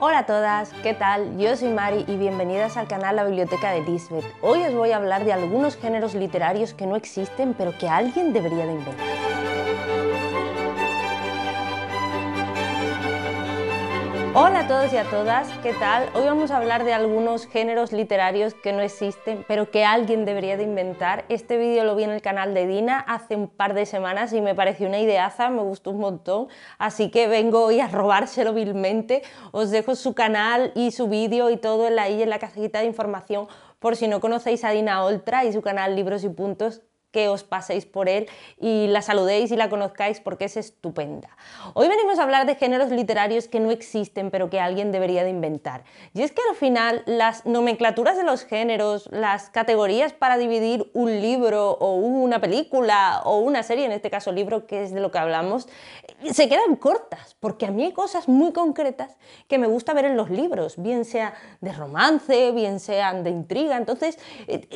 Hola a todas, ¿qué tal? Yo soy Mari y bienvenidas al canal La Biblioteca de Lisbeth. Hoy os voy a hablar de algunos géneros literarios que no existen pero que alguien debería de inventar. Hola a todos y a todas, ¿qué tal? Hoy vamos a hablar de algunos géneros literarios que no existen, pero que alguien debería de inventar. Este vídeo lo vi en el canal de Dina hace un par de semanas y me pareció una ideaza, me gustó un montón, así que vengo hoy a robárselo vilmente. Os dejo su canal y su vídeo y todo en ahí en la cajita de información por si no conocéis a Dina Oltra y su canal Libros y Puntos, que os paséis por él y la saludéis y la conozcáis porque es estupenda. Hoy venimos a hablar de géneros literarios que no existen pero que alguien debería de inventar. Y es que al final las nomenclaturas de los géneros, las categorías para dividir un libro o una película o una serie, en este caso libro que es de lo que hablamos, se quedan cortas porque a mí hay cosas muy concretas que me gusta ver en los libros, bien sea de romance, bien sean de intriga, entonces eh,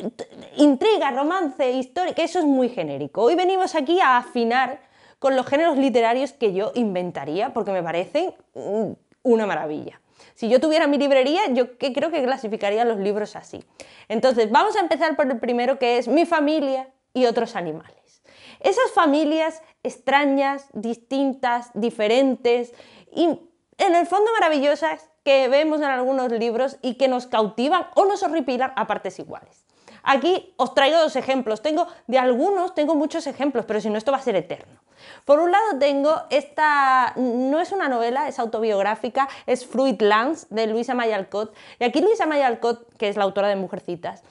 intriga, romance, historia, eso es muy genérico. Hoy venimos aquí a afinar con los géneros literarios que yo inventaría, porque me parecen mm, una maravilla. Si yo tuviera mi librería, yo creo que clasificaría los libros así. Entonces, vamos a empezar por el primero que es mi familia y otros animales. Esas familias extrañas, distintas, diferentes y en el fondo maravillosas que vemos en algunos libros y que nos cautivan o nos horripilan a partes iguales. Aquí os traigo dos ejemplos. Tengo de algunos, tengo muchos ejemplos, pero si no, esto va a ser eterno. Por un lado tengo esta, no es una novela, es autobiográfica, es Fruitlands de Luisa Mayalcott. Y aquí Luisa Mayalcott, que es la autora de Mujercitas,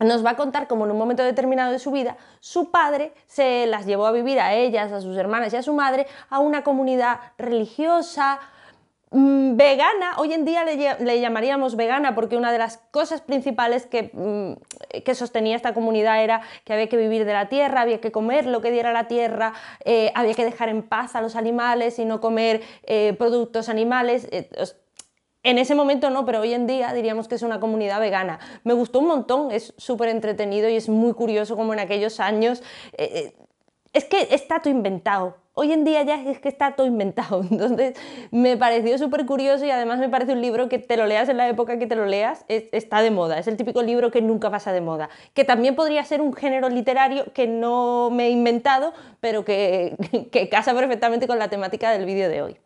nos va a contar cómo en un momento determinado de su vida su padre se las llevó a vivir a ellas, a sus hermanas y a su madre a una comunidad religiosa, Mm, vegana, hoy en día le, llamaríamos vegana porque una de las cosas principales mm, que, sostenía esta comunidad era que había que vivir de la tierra, había que comer lo que diera la tierra, eh, había que dejar en paz a los animales y no comer eh, productos animales. Eh, en ese momento no, pero hoy en día diríamos que es una comunidad vegana. Me gustó un montón, es súper entretenido y es muy curioso como en aquellos años... es que está todo inventado, Hoy en día ya es que está todo inventado. Entonces me pareció súper curioso y además me parece un libro que te lo leas en la época que te lo leas, está de moda. Es el típico libro que nunca pasa de moda. Que también podría ser un género literario que no me he inventado, pero que, que casa perfectamente con la temática del vídeo de hoy.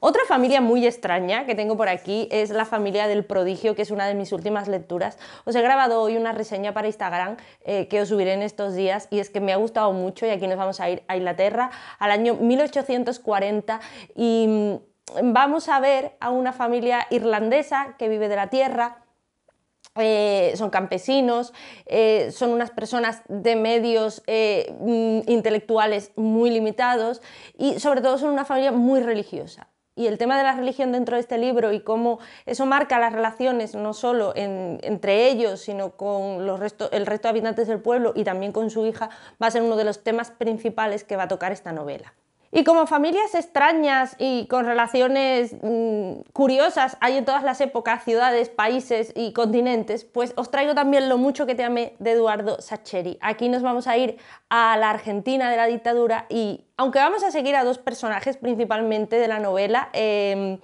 Otra familia muy extraña que tengo por aquí es la familia del prodigio, que es una de mis últimas lecturas. Os he grabado hoy una reseña para Instagram eh, que os subiré en estos días y es que me ha gustado mucho y aquí nos vamos a ir a Inglaterra al año 1840 y mm, vamos a ver a una familia irlandesa que vive de la tierra eh, son campesinos, eh, son unas personas de medios eh, intelectuales muy limitados y sobre todo son una familia muy religiosa. Y el tema de la religión dentro de este libro y cómo eso marca las relaciones no solo entre ellos, sino con los el resto de habitantes del pueblo y también con su hija, va a ser uno de los temas principales que va a tocar esta novela. Y como familias extrañas y con relaciones mm, curiosas hay en todas las épocas, ciudades, países y continentes, pues os traigo también lo mucho que te amé de Eduardo Sacheri. Aquí nos vamos a ir a la Argentina de la dictadura y aunque vamos a seguir a dos personajes principalmente de la novela, em,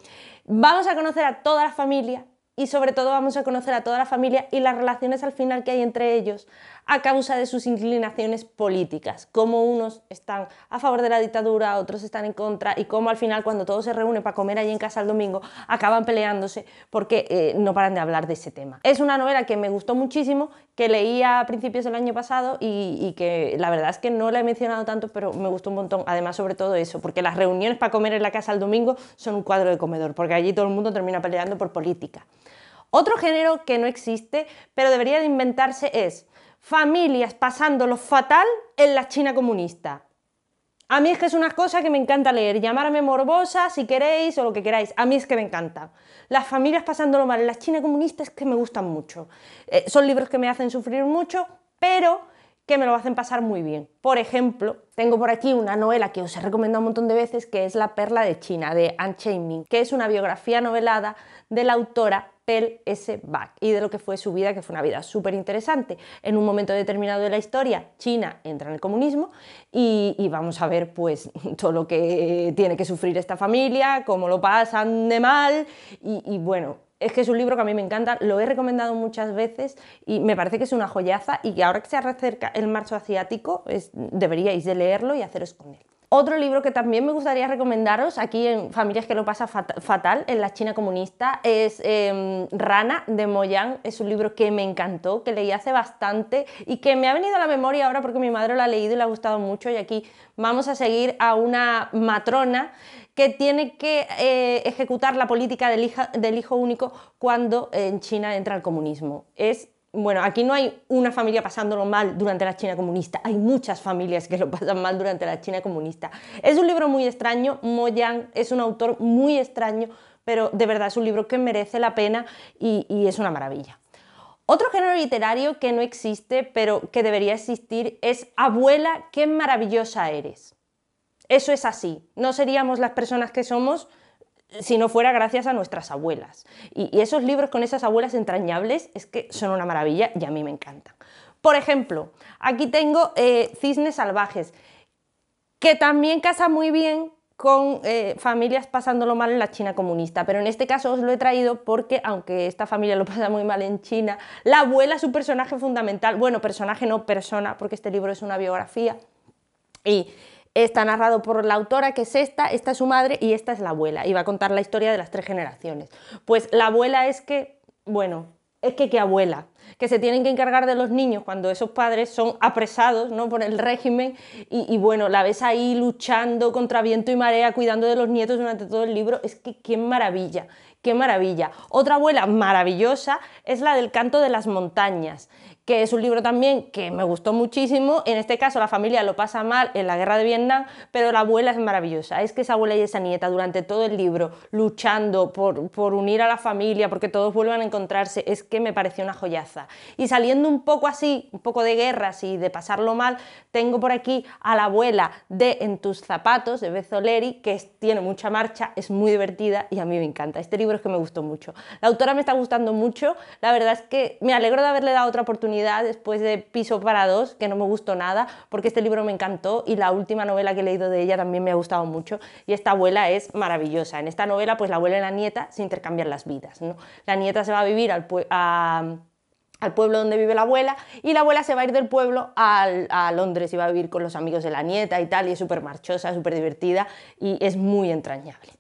vamos a conocer a toda la familia y sobre todo vamos a conocer a toda la familia y las relaciones al final que hay entre ellos a causa de sus inclinaciones políticas, cómo unos están a favor de la dictadura, otros están en contra y como al final cuando todos se reúnen para comer allí en casa el domingo acaban peleándose porque eh, no paran de hablar de ese tema. Es una novela que me gustó muchísimo, que leía a principios del año pasado y, y que la verdad es que no la he mencionado tanto, pero me gustó un montón. Además, sobre todo eso, porque las reuniones para comer en la casa el domingo son un cuadro de comedor, porque allí todo el mundo termina peleando por política. Otro género que no existe, pero debería de inventarse es familias pasándolo fatal en la China comunista. A mí es que es una cosa que me encanta leer, llamarme morbosa si queréis o lo que queráis, a mí es que me encanta. Las familias pasándolo mal en la China comunista es que me gustan mucho. Eh, son libros que me hacen sufrir mucho, pero que me lo hacen pasar muy bien. Por ejemplo, tengo por aquí una novela que os he recomendado un montón de veces, que es La Perla de China, de Anne Chen que es una biografía novelada de la autora Pell S. back y de lo que fue su vida, que fue una vida súper interesante. En un momento determinado de la historia, China entra en el comunismo y, vamos a ver pues todo lo que tiene que sufrir esta familia, cómo lo pasan de mal y, bueno, es que es un libro que a mí me encanta, lo he recomendado muchas veces y me parece que es una joyaza y que ahora que se acerca el marzo asiático deberíais de leerlo y haceros con él. Otro libro que también me gustaría recomendaros aquí en Familias que lo pasa fatal, en la China comunista, es em, Rana de Moyang. Es un libro que me encantó, que leí hace bastante y que me ha venido a la memoria ahora porque mi madre lo ha leído y le ha gustado mucho. Y aquí vamos a seguir a una matrona que tiene que eh, ejecutar la política del, hijo único cuando en China entra el comunismo. Es bueno, aquí no hay una familia pasándolo mal durante la China comunista, hay muchas familias que lo pasan mal durante la China comunista. Es un libro muy extraño, Mo es un autor muy extraño, pero de verdad es un libro que merece la pena y es una maravilla. Otro género literario que no existe, pero que debería existir, es Abuela, qué maravillosa eres. Eso es así, no seríamos las personas que somos si no fuera gracias a nuestras abuelas. Y, esos libros con esas abuelas entrañables es que son una maravilla y a mí me encantan. Por ejemplo, aquí tengo eh, Cisnes Salvajes, que también casa muy bien con eh, familias pasándolo mal en la China comunista, pero en este caso os lo he traído porque aunque esta familia lo pasa muy mal en China, la abuela es un personaje fundamental, bueno, personaje no persona, porque este libro es una biografía, y Está narrado por la autora, que es esta, esta es su madre y esta es la abuela. Y va a contar la historia de las tres generaciones. Pues la abuela es que, bueno, es que qué abuela, que se tienen que encargar de los niños cuando esos padres son apresados ¿no? por el régimen y, y, bueno, la ves ahí luchando contra viento y marea, cuidando de los nietos durante todo el libro, es que qué maravilla, qué maravilla. Otra abuela maravillosa es la del canto de las montañas que es un libro también que me gustó muchísimo. En este caso la familia lo pasa mal en la guerra de Vietnam, pero la abuela es maravillosa. Es que esa abuela y esa nieta durante todo el libro luchando por, unir a la familia, porque todos vuelvan a encontrarse, es que me pareció una joyaza. Y saliendo un poco así, un poco de guerras y de pasarlo mal, tengo por aquí a la abuela de En tus zapatos, de Bezoleri, que tiene mucha marcha, es muy divertida y a mí me encanta. Este libro es que me gustó mucho. La autora me está gustando mucho, la verdad es que me alegro de haberle dado otra oportunidad después de Piso para dos, que no me gustó nada, porque este libro me encantó y la última novela que he leído de ella también me ha gustado mucho y esta abuela es maravillosa. En esta novela pues la abuela y la nieta se intercambian las vidas. La nieta se va a vivir al pueblo donde vive la abuela y la abuela se va a ir del pueblo a Londres y va a vivir con los amigos de la nieta y tal y es súper marchosa, súper divertida y es muy entrañable.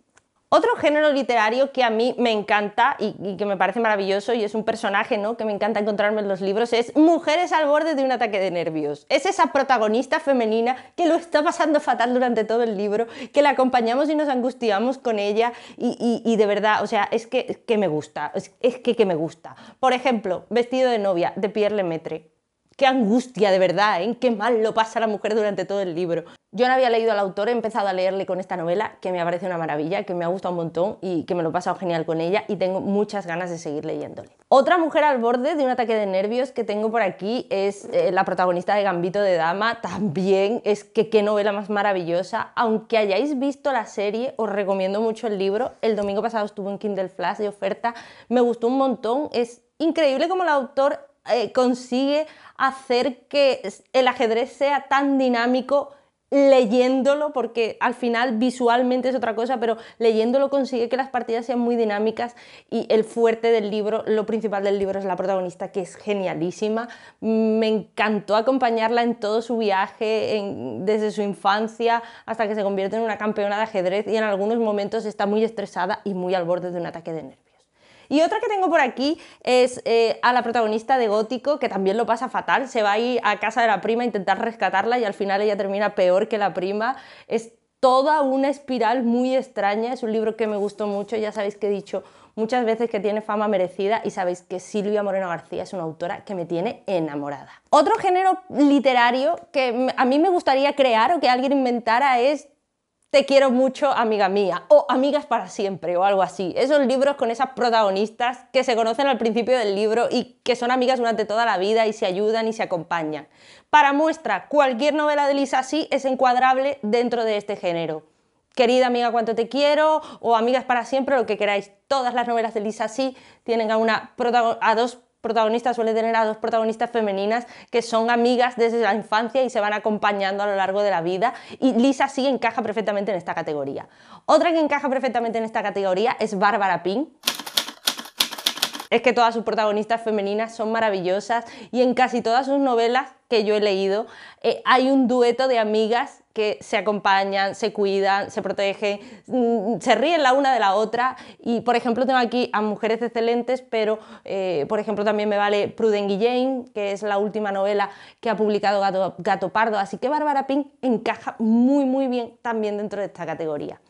Otro género literario que a mí me encanta y, que me parece maravilloso y es un personaje ¿no? que me encanta encontrarme en los libros es Mujeres al borde de un ataque de nervios. Es esa protagonista femenina que lo está pasando fatal durante todo el libro, que la acompañamos y nos angustiamos con ella y, de verdad, o sea, es que, me gusta, es, que, que me gusta. Por ejemplo, Vestido de novia de Pierre Lemaitre qué angustia de verdad, ¿eh? qué mal lo pasa la mujer durante todo el libro. Yo no había leído al autor, he empezado a leerle con esta novela, que me parece una maravilla, que me ha gustado un montón y que me lo he pasado genial con ella y tengo muchas ganas de seguir leyéndole. Otra mujer al borde de un ataque de nervios que tengo por aquí es eh, la protagonista de Gambito de Dama, también es que qué novela más maravillosa, aunque hayáis visto la serie, os recomiendo mucho el libro, el domingo pasado estuvo en Kindle Flash de oferta, me gustó un montón, es increíble como el autor eh, consigue hacer que el ajedrez sea tan dinámico leyéndolo, porque al final visualmente es otra cosa, pero leyéndolo consigue que las partidas sean muy dinámicas y el fuerte del libro, lo principal del libro es la protagonista, que es genialísima. Me encantó acompañarla en todo su viaje, desde su infancia hasta que se convierte en una campeona de ajedrez y en algunos momentos está muy estresada y muy al borde de un ataque de nervios. Y otra que tengo por aquí es eh, a la protagonista de Gótico, que también lo pasa fatal, se va a ir a casa de la prima a intentar rescatarla y al final ella termina peor que la prima. Es toda una espiral muy extraña, es un libro que me gustó mucho, ya sabéis que he dicho muchas veces que tiene fama merecida y sabéis que Silvia Moreno García es una autora que me tiene enamorada. Otro género literario que a mí me gustaría crear o que alguien inventara es te quiero mucho, amiga mía, o Amigas para siempre, o algo así. Esos libros con esas protagonistas que se conocen al principio del libro y que son amigas durante toda la vida y se ayudan y se acompañan. Para muestra, cualquier novela de Lisa así es encuadrable dentro de este género. Querida amiga, cuánto te quiero, o Amigas para siempre, lo que queráis. Todas las novelas de Lisa así tienen a, una, a dos protagonista suele tener a dos protagonistas femeninas que son amigas desde la infancia y se van acompañando a lo largo de la vida. Y Lisa sí encaja perfectamente en esta categoría. Otra que encaja perfectamente en esta categoría es Bárbara Ping es que todas sus protagonistas femeninas son maravillosas y en casi todas sus novelas que yo he leído eh, hay un dueto de amigas que se acompañan, se cuidan, se protegen, mm, se ríen la una de la otra. Y, por ejemplo, tengo aquí a mujeres excelentes, pero, eh, por ejemplo, también me vale Pruden Guillén, que es la última novela que ha publicado Gato, Gato Pardo. Así que Bárbara Pink encaja muy, muy bien también dentro de esta categoría.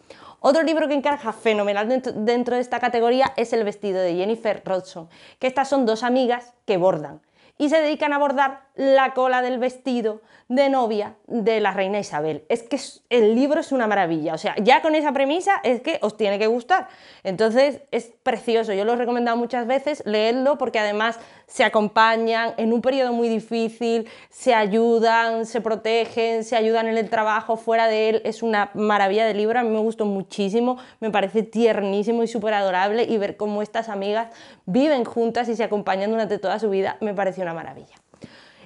Otro libro que encaja fenomenal dentro de esta categoría es El vestido de Jennifer Rodson, que estas son dos amigas que bordan y se dedican a bordar la cola del vestido de novia de la reina Isabel. Es que el libro es una maravilla, o sea, ya con esa premisa es que os tiene que gustar. Entonces es precioso, yo lo he recomendado muchas veces, leedlo porque además se acompañan en un periodo muy difícil, se ayudan, se protegen, se ayudan en el trabajo, fuera de él, es una maravilla de libro, a mí me gustó muchísimo, me parece tiernísimo y súper adorable y ver cómo estas amigas viven juntas y se acompañan durante toda su vida me parece una maravilla.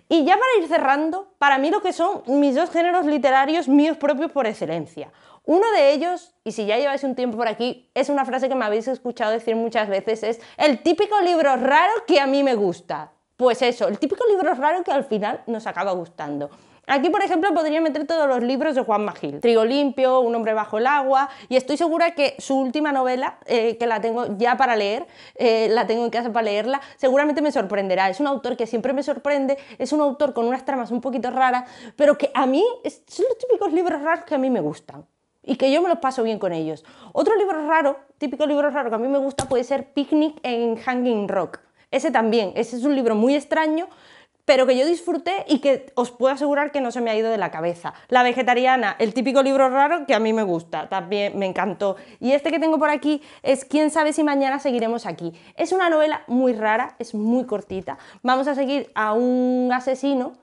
Y ya para ir cerrando, para mí lo que son mis dos géneros literarios míos propios por excelencia. Uno de ellos, y si ya lleváis un tiempo por aquí, es una frase que me habéis escuchado decir muchas veces, es el típico libro raro que a mí me gusta. Pues eso, el típico libro raro que al final nos acaba gustando. Aquí, por ejemplo, podría meter todos los libros de Juan Magil. Trigo limpio, Un hombre bajo el agua. Y estoy segura que su última novela, eh, que la tengo ya para leer, eh, la tengo en casa para leerla, seguramente me sorprenderá. Es un autor que siempre me sorprende, es un autor con unas tramas un poquito raras, pero que a mí son los típicos libros raros que a mí me gustan y que yo me los paso bien con ellos. Otro libro raro, típico libro raro que a mí me gusta puede ser Picnic en Hanging Rock. Ese también, ese es un libro muy extraño, pero que yo disfruté y que os puedo asegurar que no se me ha ido de la cabeza. La vegetariana, el típico libro raro que a mí me gusta, también me encantó. Y este que tengo por aquí es Quién sabe si mañana seguiremos aquí. Es una novela muy rara, es muy cortita. Vamos a seguir a un asesino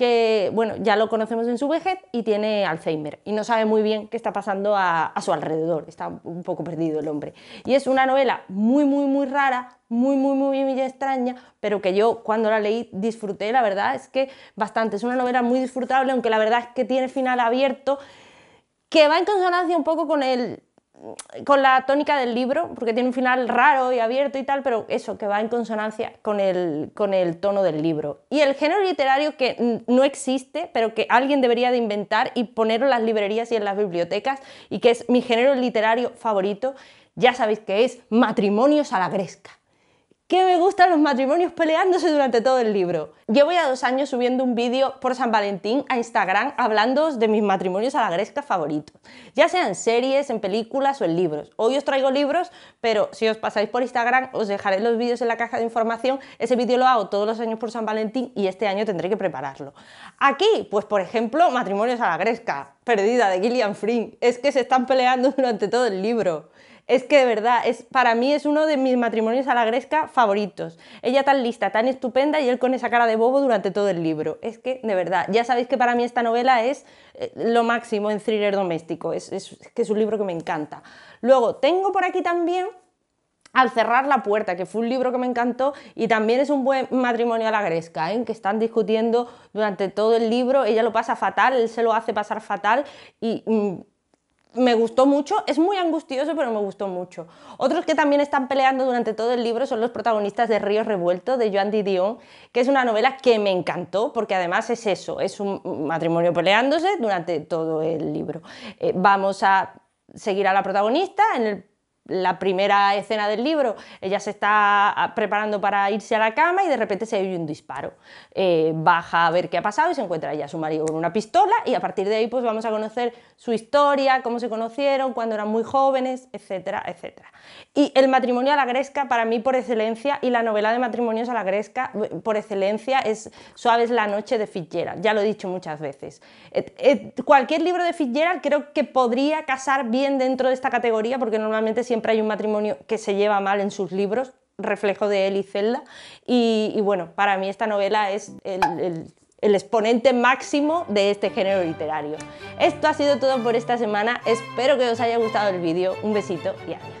que bueno, ya lo conocemos en su vejez y tiene Alzheimer y no sabe muy bien qué está pasando a, su alrededor, está un poco perdido el hombre. Y es una novela muy, muy, muy rara, muy, muy, muy, muy extraña, pero que yo cuando la leí disfruté, la verdad es que bastante, es una novela muy disfrutable, aunque la verdad es que tiene final abierto, que va en consonancia un poco con el con la tónica del libro, porque tiene un final raro y abierto y tal, pero eso, que va en consonancia con el, con el tono del libro. Y el género literario que no existe, pero que alguien debería de inventar y ponerlo en las librerías y en las bibliotecas, y que es mi género literario favorito, ya sabéis que es matrimonios a la gresca que me gustan los matrimonios peleándose durante todo el libro. Llevo ya dos años subiendo un vídeo por San Valentín a Instagram hablando de mis matrimonios a la gresca favoritos, ya sea en series, en películas o en libros. Hoy os traigo libros, pero si os pasáis por Instagram os dejaré los vídeos en la caja de información. Ese vídeo lo hago todos los años por San Valentín y este año tendré que prepararlo. Aquí, pues por ejemplo, matrimonios a la gresca, perdida de Gillian Flynn. Es que se están peleando durante todo el libro. Es que de verdad, es, para mí es uno de mis matrimonios a la gresca favoritos. Ella tan lista, tan estupenda y él con esa cara de bobo durante todo el libro. Es que de verdad, ya sabéis que para mí esta novela es eh, lo máximo en thriller doméstico. Es, que es un libro que me encanta. Luego, tengo por aquí también al cerrar la puerta, que fue un libro que me encantó y también es un buen matrimonio a la gresca, ¿eh? que están discutiendo durante todo el libro, ella lo pasa fatal, él se lo hace pasar fatal y mm, me gustó mucho, es muy angustioso, pero me gustó mucho. Otros que también están peleando durante todo el libro son los protagonistas de Río Revuelto, de Joan Didion, que es una novela que me encantó, porque además es eso, es un matrimonio peleándose durante todo el libro. Eh, vamos a seguir a la protagonista en el la primera escena del libro, ella se está ah, preparando para irse a la cama y de repente se oye un disparo. Eh, baja a ver qué ha pasado y se encuentra ella su marido con una pistola y a partir de ahí pues vamos a conocer su historia, cómo se conocieron, cuando eran muy jóvenes, etcétera, etcétera. Y el matrimonio a la gresca para mí por excelencia y la novela de matrimonios a la gresca por excelencia es Suaves la noche de Fitzgerald, ya lo he dicho muchas veces. cualquier libro de Fitzgerald creo que podría casar bien dentro de esta categoría porque normalmente hay un matrimonio que se lleva mal en sus libros, reflejo de él y Zelda. Y, bueno, para mí esta novela es el, el exponente máximo de este género literario. Esto ha sido todo por esta semana, espero que os haya gustado el vídeo, un besito y adiós.